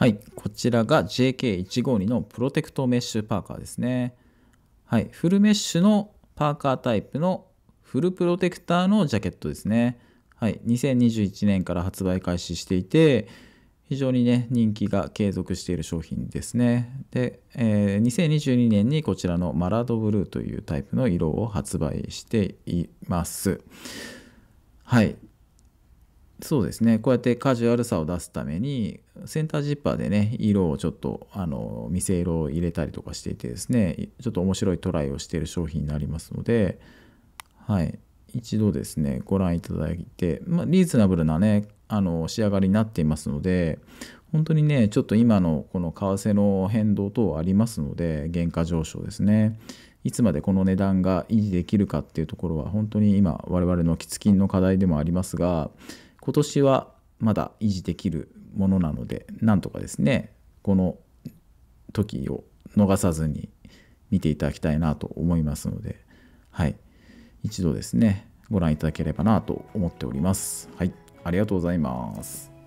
はい、こちらが JK152 のプロテクトメッシュパーカーですね。はい、フルメッシュのパーカータイプのフルプロテクターのジャケットですね。はい、2021年から発売開始していて、非常にね、人気が継続している商品ですね。で、えー、2022年にこちらのマラドブルーというタイプの色を発売しています。はい。そうですねこうやってカジュアルさを出すためにセンタージッパーでね色をちょっとあの見せ色を入れたりとかしていてですねちょっと面白いトライをしている商品になりますので、はい、一度ですねご覧いただいて、まあ、リーズナブルなねあの仕上がりになっていますので本当にねちょっと今のこの為替の変動等ありますので原価上昇ですねいつまでこの値段が維持できるかっていうところは本当に今我々の喫緊の課題でもありますが今年はまだ維持できるものなのでなんとかですねこの時を逃さずに見ていただきたいなと思いますので、はい、一度ですねご覧いただければなと思っております。はい、ありがとうございます。